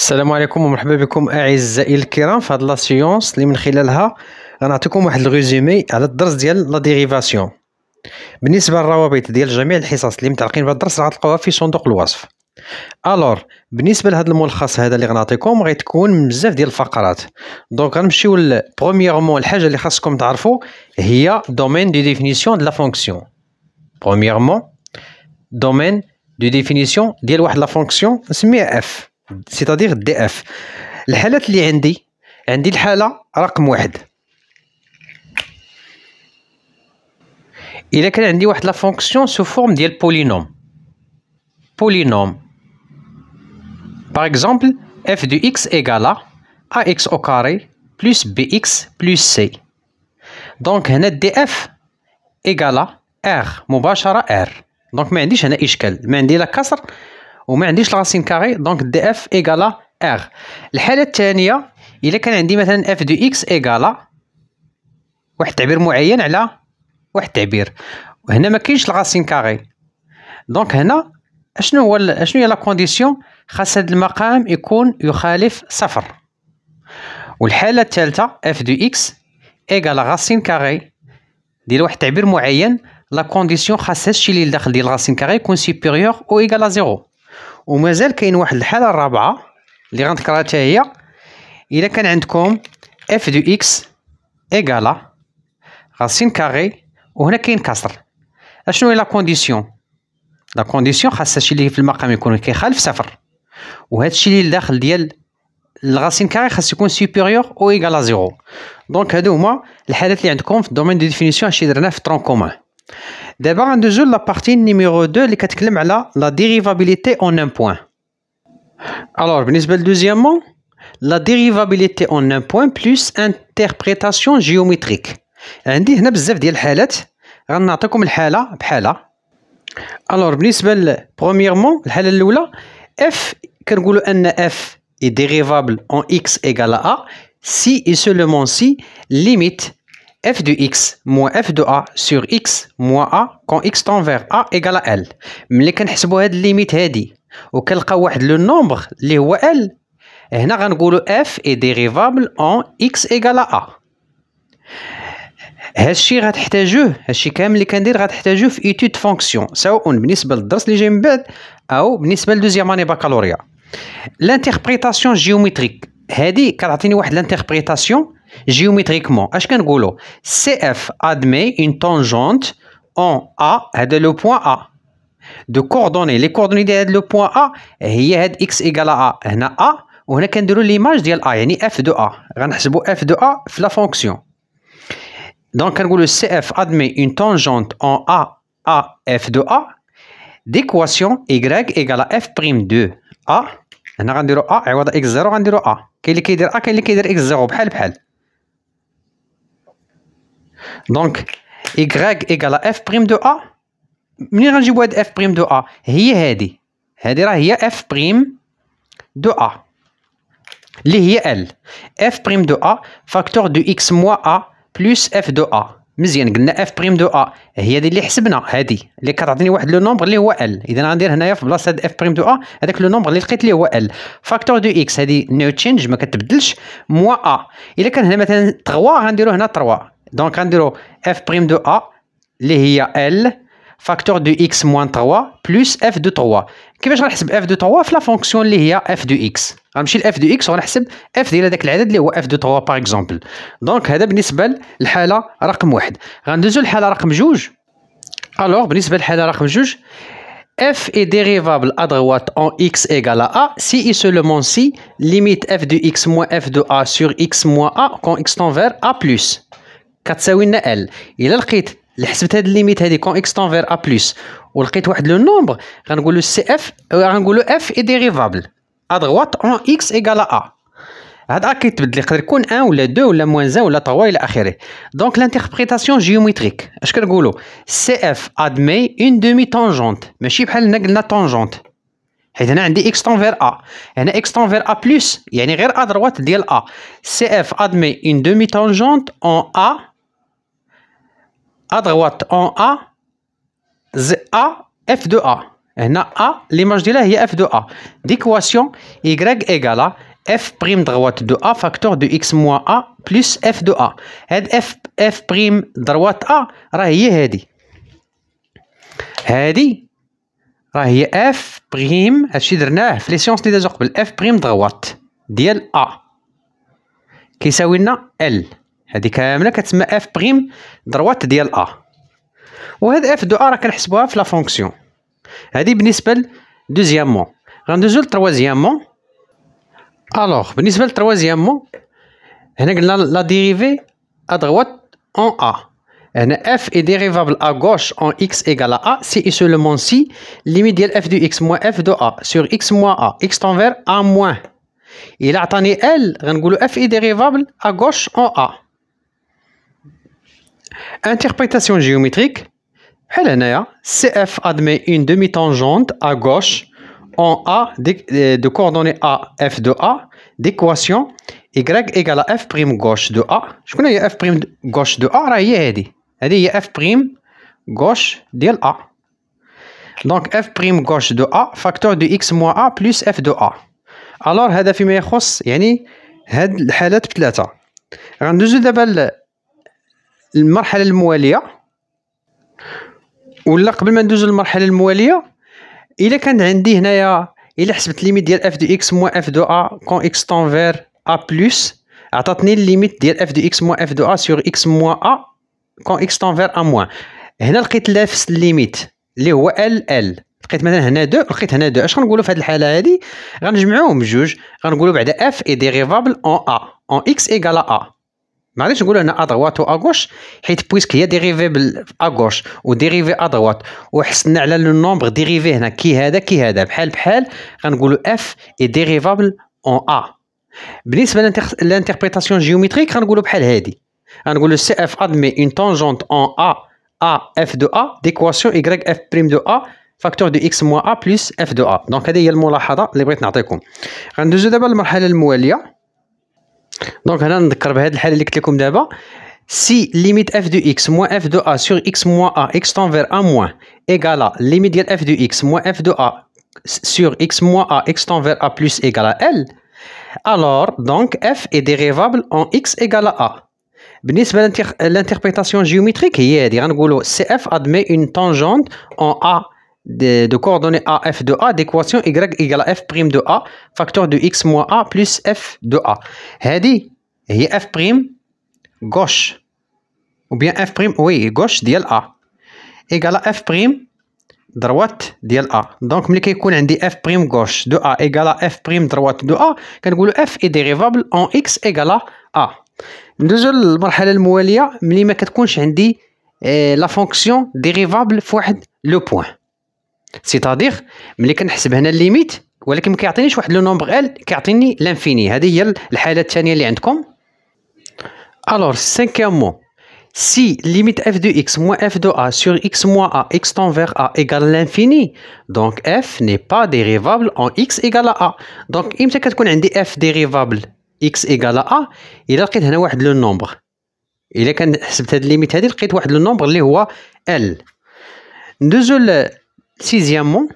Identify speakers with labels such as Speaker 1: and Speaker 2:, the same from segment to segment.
Speaker 1: السلام عليكم ومرحبا بكم اعزائي الكرام في هاد لا سيونس اللي من خلالها غنعطيكم واحد الريزومي على الدرس ديال لا ديريفاسيون بالنسبه للروابط ديال جميع الحصص اللي متعلقين بهذا الدرس غتلقاوها في صندوق الوصف الور بالنسبه لهذا الملخص هذا اللي غنعطيكم غيتكون من بزاف ديال الفقرات دونك غنمشيو برومييرمون الحاجه اللي خاصكم تعرفوا هي دومين دي ديفينيسيون دو لا فونكسيون بروميرمون دومين دو ديفينيسيون ديال واحد لا فونكسيون نسميها اف سيتادير دي اف الحالات اللي عندي عندي الحاله رقم واحد الا كان عندي واحد لا فونكسيون سو فورم ديال بولينوم بولينوم باغ اكزومبل اف دو اكس ايكالا ا اكس او كاري بلس بي اكس بلس سي دونك هنا دي اف ايكالا ار مباشره ار دونك ما عنديش هنا اشكال ما عندي لا كسر وما عنديش لاسين كاري دونك دي اف ايكالا ار الحاله الثانيه الا كان عندي مثلا اف دو اكس ايكالا واحد التعبير معين على واحد التعبير وهنا ما كاينش لاسين كاري دونك هنا اشنو هو اشنو هي لا كونديسيون خاص هذا المقام يكون يخالف صفر والحاله الثالثه اف دو اكس ايغالا غاسين كاري ديال واحد التعبير معين لا كونديسيون خاصها الشيء اللي داخل ديال غاسين كاري يكون سوبيريور او ايغالا زيرو ومازال كاين واحد الحاله الرابعه اللي غنذكرها حتى هي الا كان عندكم اف دو اكس ايكالا غاسين كاري وهنا كاين كسر اشنو هي لا كونديسيون لا كونديسيون خاصها الشيء اللي في المقام يكون كيخالف صفر وهذا الشيء اللي لداخل ديال الغاسين كاري خاص يكون سوبيريور او ايكالا زيرو دونك هادو هما الحالات اللي عندكم في الدومين دي ديفينيسيون هادشي درناه في ترون كومان D'abord on la partie numéro 2 la dérivabilité en un point. Alors, deuxièmement, la dérivabilité en un point plus interprétation géométrique. J'ai ici beaucoup de Alors, premièrement, la cas la f, on dit que f est dérivable en x a si et seulement si limite f de x moins f de a sur x moins a quand x tend vers a égale à l. Mais si on considère cette limite-là et qu'il on a le nombre le ou l, on va dire que f est dérivable en x égale à a. Ceci est ce qu'on va devoir faire dans l'étude de fonction, soit pour le cours que j'ai fait ou pour la deuxième année de baccalauréat. L'interprétation géométrique, c'est une l'interprétation géométriquement CF admet une tangente en A de le point A de coordonnées les coordonnées de le point A y x égale à A هنا A وهنا de l'image de A f de A f de A la la fonction donc CF admet une tangente en A A f de A d'équation y égale à f prime de A هنا A a, x0 on A A x0 donc, y égale à f prime de a. Nous avons f prime de a. C'est ici. C'est f prime de a. C'est l. f prime de a, facteur de x moins a, plus f de a. مزيان قلنا اف بريم دو ا هي هذه اللي حسبنا هذه اللي كتعطيني واحد لو نومبر اللي هو ال اذا غندير هنايا في بلاصه اف بريم دو ا هذاك لو نومبر اللي لقيت اللي هو ال فاكتور دو اكس هذه نو تشينج ما كتبدلش موا ا الا كان هنا مثلا 3 غنديرو هنا 3 دونك غنديرو اف بريم دو ا اللي هي ال facteur de x موان 3 بلس اف دو 3 كيفاش غنحسب اف دو 3 في لا فونكسيون اللي هي اف دو اكس غنمشي لاف دو اكس وغنحسب f ديال هذاك العدد اللي هو اف دو 3 باغ اكزومبل دونك هذا بالنسبه للحاله رقم 1 غندوزو للحاله رقم 2 الوغ بالنسبه للحاله رقم 2 f est dérivable à droite en x égale à a si et seulement si limite f de x moins f de a sur x moins a quand x tend vers a plus كتساوي لنا l الا لقيت l'espérance limite est x vers a plus Ou le nombre le CF F est dérivable à droite en x égal à a ou les ou moins ou la donc l'interprétation géométrique CF admet une demi tangente mais chip elle n'est pas tangente elle est vers a elle est vers a plus il y a une à droite CF admet une demi tangente en a à droite en A, Z A, F de A. Et A, A l'image de là, il F de A. D'équation, Y égale à F prime droite de A, facteur de X moins A, plus F de A. Et F, F prime droite A, il y a F prime droite F prime, F prime, F les sciences F prime droite, de A, qui s'est L. C'est quand même que qu'on appelle f' de la droite de a. Et ce f' de a, on le la fonction. C'est pour le deuxième mot. On va faire troisième mot. Alors, pour le troisième on a la dérivée à droite en a. f est dérivable à gauche en x égale à a, c'est seulement si l'immédiat f de x moins f de a sur x moins a, x envers a moins. Et a tannée L, on f est dérivable à gauche en a. Interprétation géométrique. CF admet une demi-tangente à gauche en A euh, de coordonnées A, F de A, d'équation Y égale à F' gauche de A. Je connais F' gauche de A, il F' gauche de A. Donc F' gauche de A, facteur de X moins A plus F de A. Alors هذا فيما يخص المرحله المواليه ولا قبل ما ندوز للمرحله المواليه الا كان عندي هنايا الا حسبت ليميت ديال اف دو اكس موا اف دو ا كون اكس تنفير ا بلس عطاتني ليميت ديال اف دو اكس موا اف دو ا سور اكس موا ا كون اكس تنفير ا موا هنا لقيت نفس ليميت اللي هو ال ال لقيت مثلا هنا دو لقيت هنا دو اش غنقولوا في هذه الحاله هذه غنجمعوهم بجوج غنقولوا بعدا اف اي ديريفابل اون ا اون اكس ايغال ا ما غاديش نقول انا ادروات واغوش حيت بويسك هي ديريفي بالاغوش وديريفي ادروات وحسنا على لو نومبر ديريفي هنا كي هذا كي هذا بحال بحال غنقولوا اف اي ديريفابل اون ا بالنسبه للانتربريتاسيون جيومتريك غنقولوا بحال هادي غنقولوا سي اف ادمي اون تانجونت اون ا ا اف دو ا ديكواسيون اي اف بريم دو ا فاكتور دو اكس موان ا بلس اف دو ا دونك هذه هي الملاحظه اللي بغيت نعطيكم غندوزو دابا للمرحله المواليه Donc, Si limite f de x moins f de a sur x moins a extend vers a moins égale à limite de f de x moins f de a sur x moins a extend vers a plus égale à l, alors donc f est dérivable en x égale à a. بالنسبة l'interprétation géométrique, هي que CF admet une tangente en A de, coordonnées A, f de A d'équation y égale à f prime de A, facteur de x moins A plus f de A. dit, y f prime gauche ou bien f prime oui gauche de A égale à f prime droite de A. Donc ملي dit f prime gauche de A égale à f prime droite de A le f est dérivable en x égale à A. ندوزو للمرحلة الموالية ملي ما كتكونش la fonction dérivable fois le point سيتادير ملي كنحسب هنا الليميت ولكن ما كيعطينيش واحد لو نومبر ال كيعطيني لانفيني هذه هي الحاله الثانيه اللي عندكم الوغ سانكيام مو سي ليميت اف دو اكس موان اف دو ا سور اكس موان ا اكس تون تنفير ا ايغال لانفيني دونك اف ني با ديريفابل اون اكس ايغال ا دونك امتى كتكون عندي اف ديريفابل اكس ايغال ا الا لقيت هنا واحد لو نومبر الى كان حسبت هاد الليميت هادي لقيت واحد لو نومبر اللي هو ال ندوزو Sixièmement,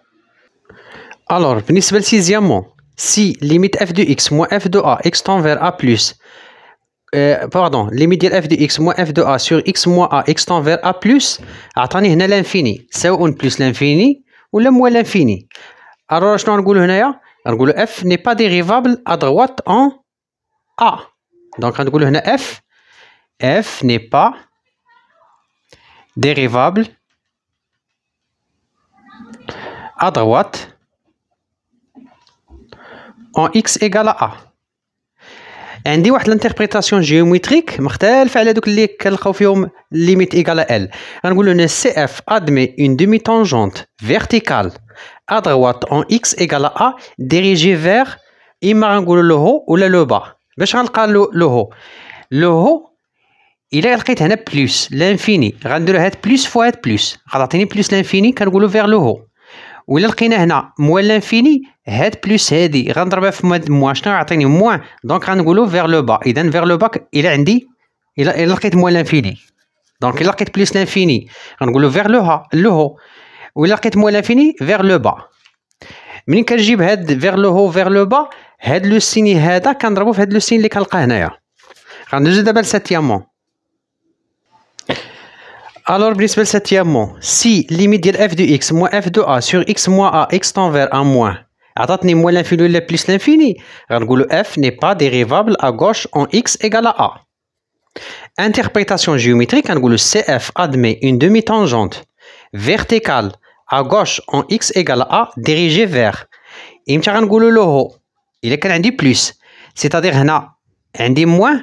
Speaker 1: alors, sixièmement, si limite f de x moins f de a extend vers a plus, euh, pardon, limite de f de x moins f de a sur x moins a extend vers a plus, عطاني a l'infini, C'est un plus l'infini ou le moins l'infini. Alors, je vais vous dire, f n'est pas dérivable à droite en a. Donc, f, f n'est pas dérivable à droite, en x égal à a, on l'interprétation géométrique. Martel fait aller doucement le cofium limite égale à l. Un dire CF admet une demi tangente verticale à droite en x égal à a dirigée vers le haut ou le bas. Je le le haut. Le haut, il est plus l'infini. Il le être plus fois être plus. Rendre plus l'infini. vers le haut. ولا لقينا هنا موال لانفيني هاد بلوس هادي غنضربها في موان شنو يعطيني موان دونك غنقولو فيغ لو با اذا فيغ لو با الى عندي الى لقيت موال لانفيني دونك الى لقيت بلوس لانفيني غنقولو فيغ لو ها لو هو ولا لقيت موال لانفيني فيغ لو با منين كنجيب هاد فيغ لو هو فيغ لو با هاد لو سيني هذا كنضربو في هاد لو سين اللي كنلقاه هنايا غندوزو دابا لساتيامون Alors, Brice, septièmement, si limite de f de x moins f de a sur x moins a tend vers a moins, ni moins l'infini plus l'infini, le f n'est pas dérivable à gauche en x égale à a. Interprétation géométrique, le cf admet une demi-tangente verticale à gauche en x égale à a dirigée vers. Et le il est plus, c'est-à-dire un moins,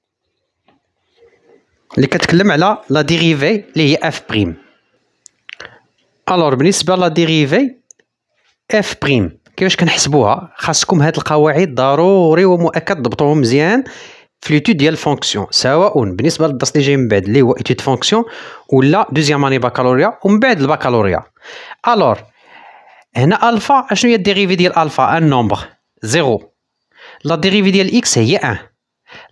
Speaker 1: اللي كتكلم على لا ديريفي اللي هي اف بريم الور بالنسبه لا ديريفي اف بريم كيفاش كنحسبوها خاصكم هاد القواعد ضروري ومؤكد ضبطوهم مزيان في ليتود ديال الفونكسيون سواء بالنسبه للدرس اللي جاي من بعد اللي هو ايتود فونكسيون ولا دوزيام اني باكالوريا ومن بعد الباكالوريا الور هنا الفا اشنو هي الديريفي ديال الفا ان نومبر زيرو لا ديريفي ديال اكس هي ان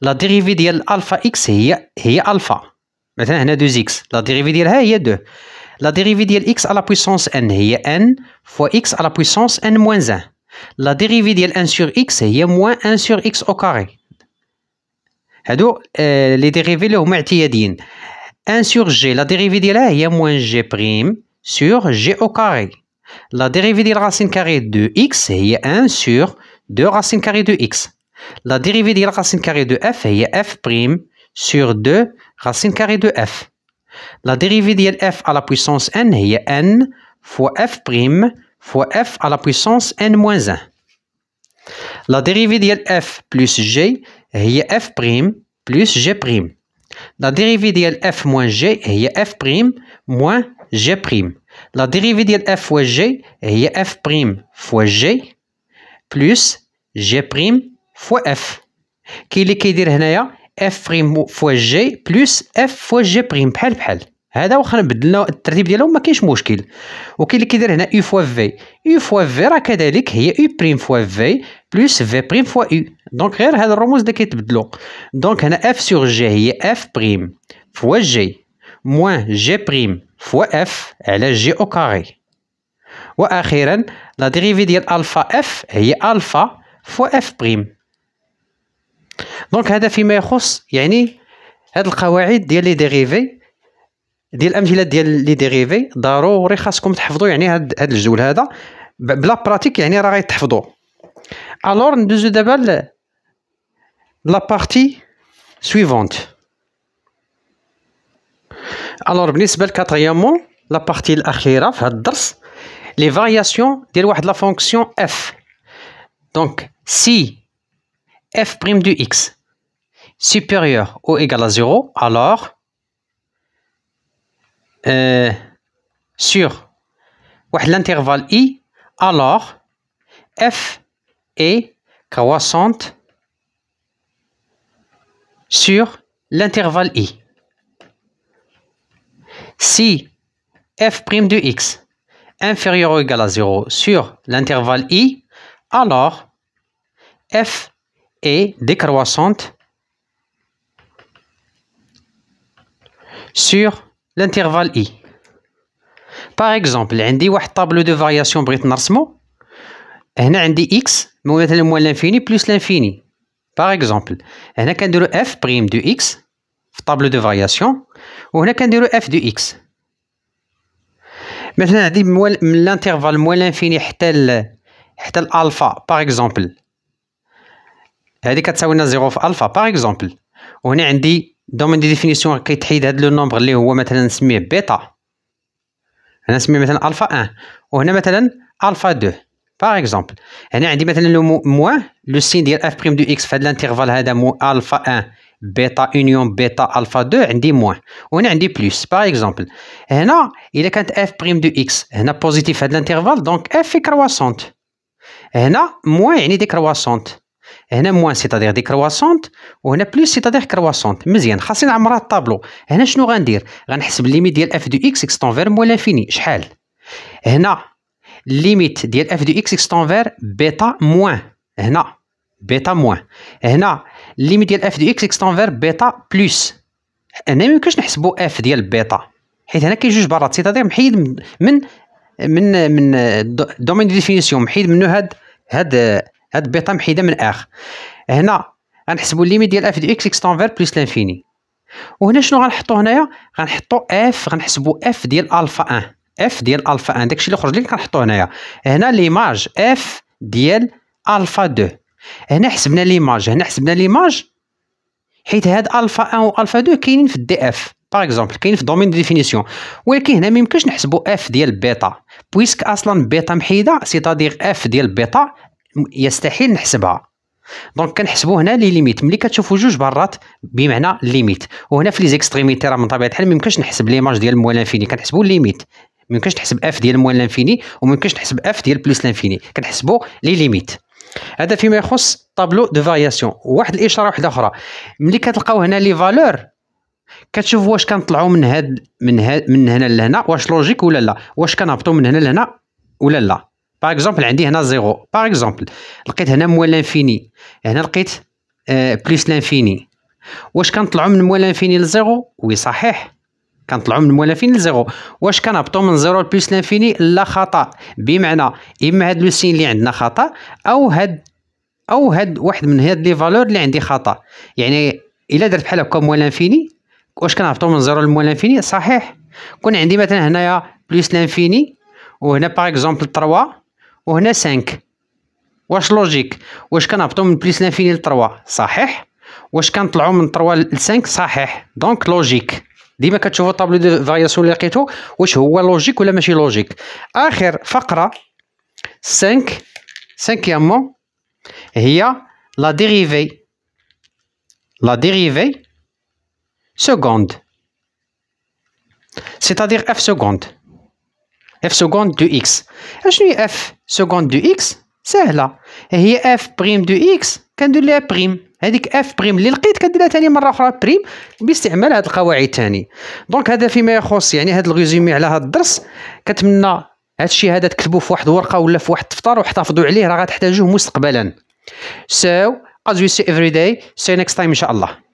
Speaker 1: La dérivée de l'alpha x est alpha. Maintenant, y a 2x. La dérivée de l'alpha est 2. La dérivée de x à la puissance n est n fois x à la puissance n moins 1. La dérivée de l'alpha 1 sur x est moins 1 sur x au carré. Euh, les dérivées sont les dérivées. 1 sur g, la dérivée de l'alpha est moins g' prime sur g au carré. La dérivée de la racine carrée de x est 1 sur 2 racines carrées de x. La dérivée de la racine carrée de f est f' sur 2 racine carrée de f. La dérivée de f à la puissance n est n fois f' fois f à la puissance n moins 1. La dérivée de f plus g est f' plus g'. La dérivée de f moins g est f' moins g'. La dérivée de f fois g est f' fois g plus g' فوا اف كاين اللي كيدير هنايا اف بريم فوا جي بلس اف فوا جي بريم بحال بحال هذا واخا بدلنا الترتيب ديالهم ما كاينش مشكل وكاين اللي كيدير هنا اي فوا في اي فوا في راه كذلك هي اي بريم فوا في بلس في بريم فوا اي دونك غير هاد الرموز اللي كيتبدلوا دونك هنا اف سور جي هي اف بريم فوا جي موان جي بريم فوا اف على جي او كاري واخيرا لا ديريفي ديال الفا اف هي الفا فوا اف بريم دونك هذا فيما يخص يعني هاد القواعد ديال لي ديريفي ديال الامثله ديال لي ديريفي ضروري خاصكم تحفظوا يعني هاد هاد الجدول هذا بلا براتيك يعني راه غيتحفظوا الور ندوزو دابا لا بارتي سويفونت الور بالنسبه لكاتريامون لا بارتي الاخيره في هاد الدرس لي فارياسيون ديال واحد لا فونكسيون اف دونك سي f' du x supérieur ou égal à 0, alors euh, sur l'intervalle i, alors f est croissante sur l'intervalle i. Si f' du x inférieur ou égal à 0 sur l'intervalle i, alors f et décroissante sur l'intervalle i. Par exemple, on dit table de variation britannique est très petite, on dit x, mais on met le moins l'infini plus l'infini. Par exemple, on a un de f' de x, table de variation, ou on a un de f de x. Maintenant, on dit l'intervalle moins l'infini est tel alpha, par exemple. Il y a des 400 0 f alpha, par exemple. On a indiqué dans la définition qu'il y a des nombres, on a mis un alpha 1. On a mis alpha 2, par exemple. On a dit moins. le signe de f' de x fait de l'intervalle, il alpha 1, bêta union bêta alpha 2, on dit moins. On a dit plus, par exemple. On a dit que f' de x fait de l'intervalle, donc f est croissante. On a moins, il est croissant. هنا موان سيتادير دي كرواسونت وهنا بلوس سيتادير كرواسونت مزيان خاصني نعمرها الطابلو هنا شنو غندير غنحسب ليميت ديال اف دو اكس اكس فير موان لانفيني شحال هنا ليميت ديال اف دو اكس اكس فير بيتا موان هنا بيتا موان هنا ليميت ديال اف دو اكس اكس فير بيتا بلوس هنا ميمكنش نحسبو اف ديال بيتا حيت هنا كاين جوج برات سيتادير محيد من من من دومين ديفينيسيون محيد منو هاد هاد هاد بيتا محيده طيب من اخ هنا غنحسبوا ليميت ديال اف دو اكس اكس تنفير بلس لانفيني وهنا شنو غنحطو هنايا غنحطو اف غنحسبوا اف ديال الفا 1 اف ديال الفا 1 داكشي اللي خرج لي غنحطو هنايا هنا ليماج اف ديال الفا 2 هنا حسبنا ليماج هنا حسبنا ليماج حيت هاد الفا 1 والفا 2 كاينين في الدي اف باغ اكزومبل كاين في دومين ديفينيسيون ولكن هنا ميمكنش نحسبوا اف ديال بيتا بويسك اصلا بيتا محيده سيتادير اف ديال بيتا يستحيل نحسبها دونك كنحسبوا هنا لي ليميت ملي كتشوفوا جوج برات بمعنى ليميت وهنا في لي زيكستريميتي راه من طبيعه الحال ما يمكنش نحسب ليماج ديال موال انفيني كنحسبوا ليميت ما يمكنش نحسب اف ديال موال انفيني وما يمكنش نحسب اف ديال بلس لانفيني كنحسبوا لي ليميت هذا فيما يخص طابلو دو فارياسيون واحد الاشاره واحده اخرى ملي كتلقاو هنا لي فالور كتشوف واش كنطلعوا من هاد من هاد من هنا لهنا واش لوجيك ولا لا واش كنهبطوا من هنا لهنا ولا لا باغ اكزومبل عندي هنا زيرو باغ اكزومبل لقيت هنا موال لانفيني هنا لقيت آه بليس لانفيني واش كنطلعو من موال لانفيني لزيرو وي صحيح كنطلعو من موال لانفيني لزيرو واش كنهبطو من زيرو لبليس لانفيني لا خطا بمعنى اما هاد لو سين اللي عندنا خطا او هاد او هاد واحد من هاد لي فالور اللي عندي خطا يعني الا درت بحال هكا موال لانفيني واش كنهبطو من زيرو لموال لانفيني صحيح كون عندي مثلا هنايا بليس لانفيني وهنا باغ اكزومبل 3 وهنا 5 واش لوجيك واش كنهبطوا من بليس لانفيني ل 3 صحيح واش كنطلعوا من 3 ل 5 صحيح دونك لوجيك ديما كتشوفوا طابلو دو فارياسيون اللي لقيتو واش هو لوجيك ولا ماشي لوجيك اخر فقره 5 cinquièmement هي لا ديريفي لا ديريفي سكوند سيتادير اف سكوند اف سكوند دو اكس اشنو هي اف سكوند دو اكس سهله هي اف بريم دو اكس كندير ليها بريم هذيك اف بريم اللي لقيت لها ثاني مره اخرى بريم باستعمال هاد القواعد ثاني دونك هذا فيما يخص يعني هاد الريزومي على هاد الدرس كنتمنى هاد الشيء هذا تكتبوه في واحد ورقه ولا في واحد الدفتر وحتافظوا عليه راه غتحتاجوه مستقبلا so as we see every day see you next time ان شاء الله